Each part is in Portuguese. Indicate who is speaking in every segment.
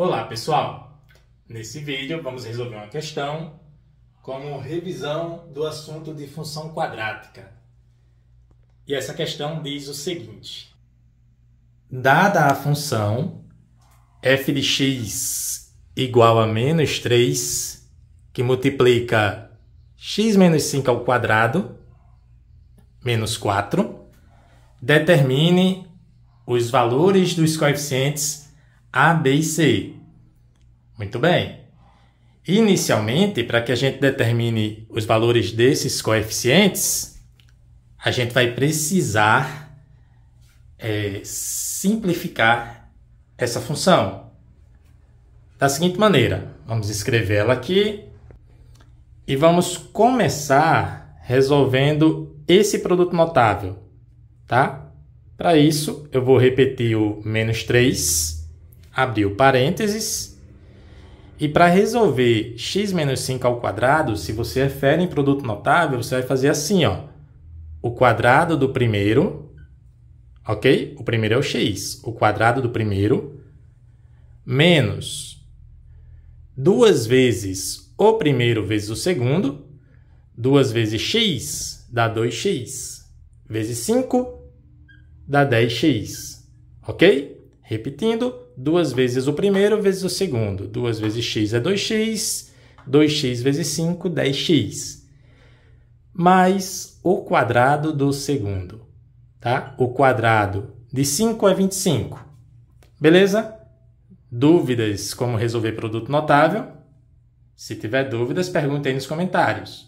Speaker 1: Olá pessoal! Nesse vídeo vamos resolver uma questão como revisão do assunto de função quadrática. E essa questão diz o seguinte: Dada a função f de x igual a menos 3, que multiplica x menos 5 ao quadrado, menos 4, determine os valores dos coeficientes a, B e C. Muito bem. Inicialmente, para que a gente determine os valores desses coeficientes, a gente vai precisar é, simplificar essa função. Da seguinte maneira, vamos escrever ela aqui e vamos começar resolvendo esse produto notável, tá? Para isso, eu vou repetir o menos 3 abriu parênteses, e para resolver x menos 5 ao quadrado, se você refere em produto notável, você vai fazer assim, ó, o quadrado do primeiro, ok? O primeiro é o x, o quadrado do primeiro, menos duas vezes o primeiro vezes o segundo, duas vezes x dá 2x, vezes 5 dá 10x, ok? Repetindo, duas vezes o primeiro vezes o segundo. Duas vezes x é 2x, 2x vezes 5, 10x. Mais o quadrado do segundo, tá? O quadrado de 5 é 25. Beleza? Dúvidas como resolver produto notável? Se tiver dúvidas, pergunte aí nos comentários.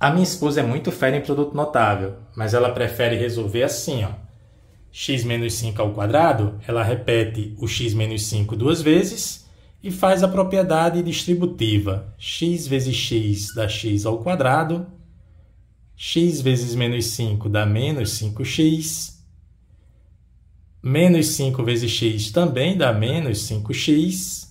Speaker 1: A minha esposa é muito fera em produto notável, mas ela prefere resolver assim, ó x menos 5 ao quadrado, ela repete o x menos 5 duas vezes e faz a propriedade distributiva x vezes x dá x ao quadrado, x vezes menos 5 dá menos 5x, menos 5 vezes x também dá menos 5x,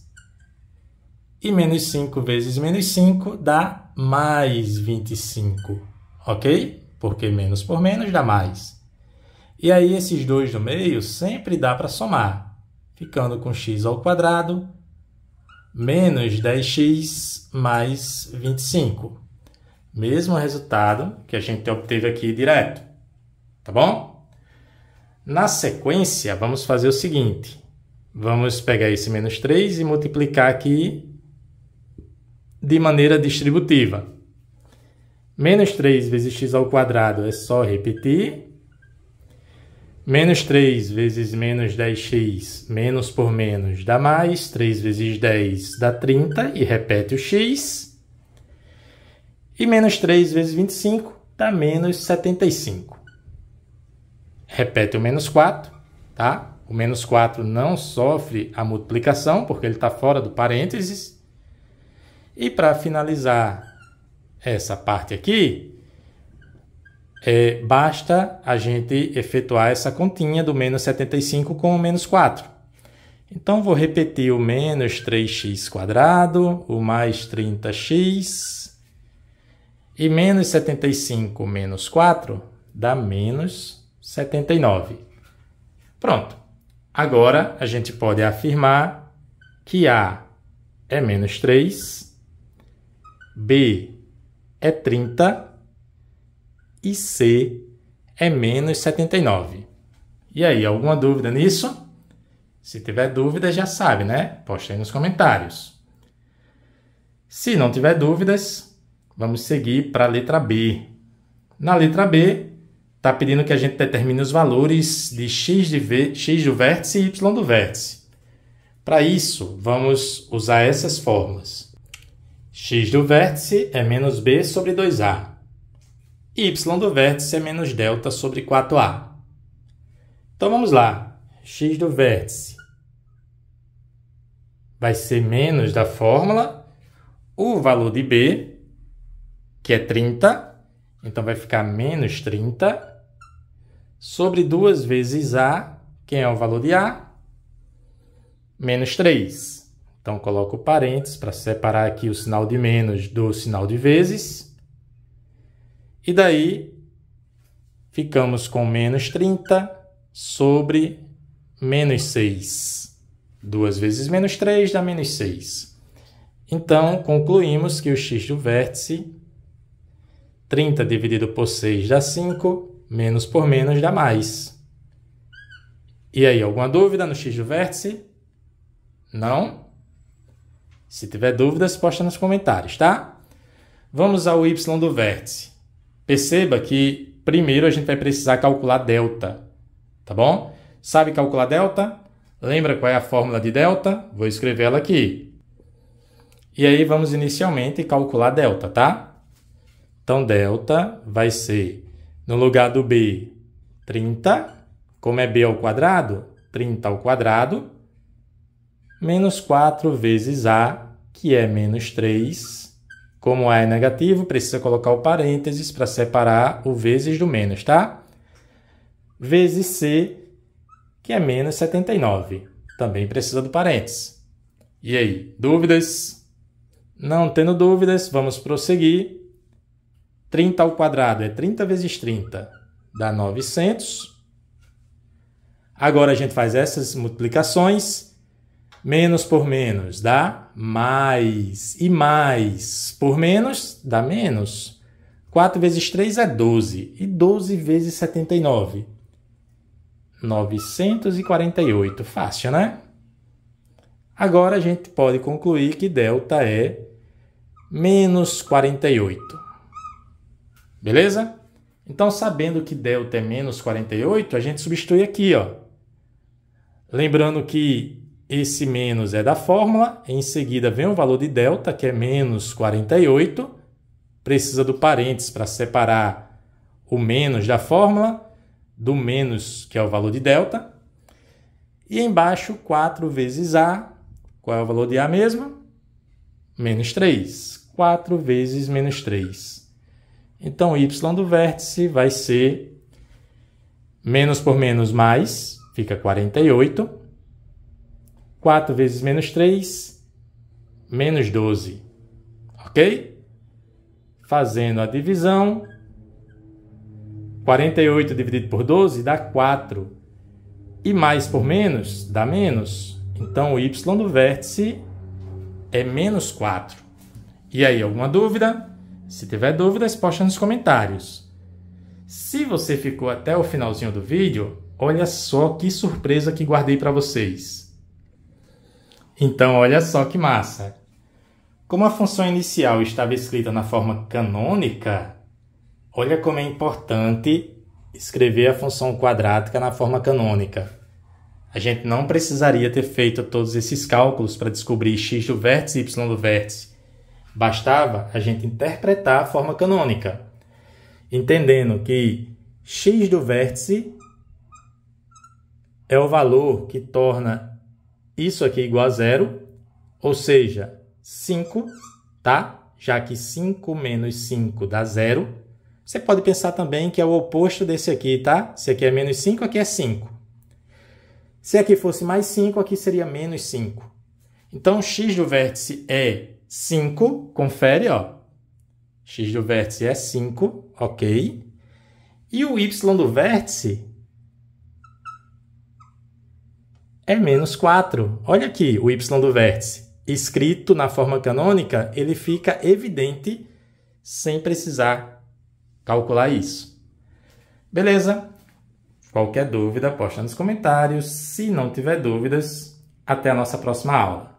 Speaker 1: e menos 5 vezes menos 5 dá mais 25, ok? Porque menos por menos dá mais. E aí esses dois do meio sempre dá para somar, ficando com x ao quadrado menos 10x mais 25. Mesmo resultado que a gente obteve aqui direto, tá bom? Na sequência, vamos fazer o seguinte. Vamos pegar esse menos 3 e multiplicar aqui de maneira distributiva. Menos 3 vezes x ao quadrado é só repetir Menos 3 vezes menos 10x, menos por menos dá mais, 3 vezes 10 dá 30 e repete o x. E menos 3 vezes 25 dá menos 75. Repete o menos 4, tá? O menos 4 não sofre a multiplicação, porque ele está fora do parênteses. E para finalizar essa parte aqui, é, basta a gente efetuar essa continha do menos 75 com o menos 4. Então, vou repetir o menos 3 x o mais 30x, e menos 75 menos 4 dá menos 79. Pronto. Agora, a gente pode afirmar que A é menos 3, B é 30 e C é menos 79. E aí, alguma dúvida nisso? Se tiver dúvida, já sabe, né? Poste aí nos comentários. Se não tiver dúvidas, vamos seguir para a letra B. Na letra B, está pedindo que a gente determine os valores de x, de v, x do vértice e y do vértice. Para isso, vamos usar essas fórmulas. x do vértice é menos b sobre 2a y do vértice é menos delta sobre 4a. Então vamos lá. x do vértice vai ser menos da fórmula o valor de b, que é 30, então vai ficar menos 30, sobre 2 vezes a, quem é o valor de a? Menos 3. Então coloco parênteses para separar aqui o sinal de menos do sinal de vezes e daí ficamos com menos 30 sobre menos 6. 2 vezes menos 3 dá menos 6. Então, concluímos que o x do vértice, 30 dividido por 6 dá 5, menos por menos dá mais. E aí, alguma dúvida no x do vértice? Não? Se tiver dúvidas, posta nos comentários, tá? Vamos ao y do vértice. Perceba que primeiro a gente vai precisar calcular delta, tá bom? Sabe calcular delta? Lembra qual é a fórmula de delta? Vou escrever ela aqui. E aí vamos inicialmente calcular delta, tá? Então delta vai ser no lugar do b 30, como é b ao quadrado, 30 ao quadrado, menos 4 vezes a, que é menos 3, como A é negativo, precisa colocar o parênteses para separar o vezes do menos, tá? Vezes C, que é menos 79. Também precisa do parênteses. E aí, dúvidas? Não tendo dúvidas, vamos prosseguir. 30 ao quadrado é 30 vezes 30, dá 900. Agora a gente faz essas multiplicações Menos por menos dá mais. E mais por menos dá menos. 4 vezes 3 é 12. E 12 vezes 79? 948. Fácil, né? Agora a gente pode concluir que delta é menos 48. Beleza? Então, sabendo que delta é menos 48, a gente substitui aqui, ó. Lembrando que esse menos é da fórmula, em seguida vem o valor de delta, que é menos 48. Precisa do parênteses para separar o menos da fórmula, do menos, que é o valor de delta. E embaixo, 4 vezes A, qual é o valor de A mesmo? Menos 3. 4 vezes menos 3. Então, y do vértice vai ser menos por menos mais, fica 48 48. 4 vezes menos 3, menos 12. Ok? Fazendo a divisão, 48 dividido por 12 dá 4. E mais por menos dá menos. Então o y do vértice é menos 4. E aí, alguma dúvida? Se tiver dúvidas, posta nos comentários. Se você ficou até o finalzinho do vídeo, olha só que surpresa que guardei para vocês. Então, olha só que massa! Como a função inicial estava escrita na forma canônica, olha como é importante escrever a função quadrática na forma canônica. A gente não precisaria ter feito todos esses cálculos para descobrir x do vértice e y do vértice. Bastava a gente interpretar a forma canônica, entendendo que x do vértice é o valor que torna isso aqui é igual a zero, ou seja, 5, tá? Já que 5 menos 5 dá zero. Você pode pensar também que é o oposto desse aqui, tá? Se aqui é menos 5, aqui é 5. Se aqui fosse mais 5, aqui seria menos 5. Então, x do vértice é 5, confere, ó. x do vértice é 5, ok? E o y do vértice é menos 4. Olha aqui o y do vértice. Escrito na forma canônica, ele fica evidente sem precisar calcular isso. Beleza? Qualquer dúvida, posta nos comentários. Se não tiver dúvidas, até a nossa próxima aula.